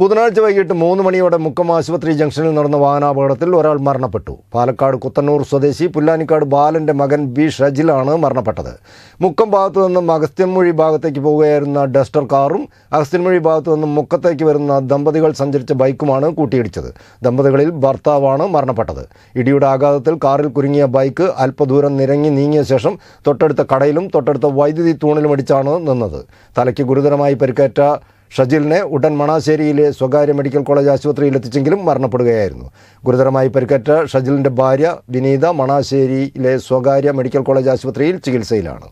ബുധനാഴ്ച വൈകിട്ട് മൂന്ന് മണിയോടെ മുക്കം ആശുപത്രി ജംഗ്ഷനിൽ നടന്ന വാഹനാപകടത്തിൽ ഒരാൾ മരണപ്പെട്ടു പാലക്കാട് കുത്തന്നൂർ സ്വദേശി പുല്ലാനിക്കാട് ബാലന്റെ മകൻ ബി ഷജിലാണ് മരണപ്പെട്ടത് മുക്കം ഭാഗത്തു നിന്നും അഗസ്ത്യൻമൊഴി ഭാഗത്തേക്ക് പോവുകയായിരുന്ന ഡസ്റ്റർ കാറും അഗസ്ത്യൻമൊഴി ഭാഗത്തു നിന്നും മുക്കത്തേക്ക് വരുന്ന ദമ്പതികൾ സഞ്ചരിച്ച ബൈക്കുമാണ് കൂട്ടിയിടിച്ചത് ദമ്പതികളിൽ ഭർത്താവാണ് മരണപ്പെട്ടത് ഇടിയുടെ ആഘാതത്തിൽ കാറിൽ കുരുങ്ങിയ ബൈക്ക് അല്പദൂരം നിരങ്ങി നീങ്ങിയ ശേഷം തൊട്ടടുത്ത കടയിലും തൊട്ടടുത്ത വൈദ്യുതി തൂണിലും അടിച്ചാണ് നിന്നത് തലയ്ക്ക് ഗുരുതരമായി പരിക്കേറ്റ ഷജിലിനെ ഉടൻ മണാശ്ശേരിയിലെ സ്വകാര്യ മെഡിക്കൽ കോളേജ് ആശുപത്രിയിൽ എത്തിച്ചെങ്കിലും മരണപ്പെടുകയായിരുന്നു ഗുരുതരമായി പരിക്കേറ്റ ഷജിലിൻ്റെ ഭാര്യ വിനീത മണാശ്ശേരിയിലെ സ്വകാര്യ മെഡിക്കൽ കോളേജ് ആശുപത്രിയിൽ ചികിത്സയിലാണ്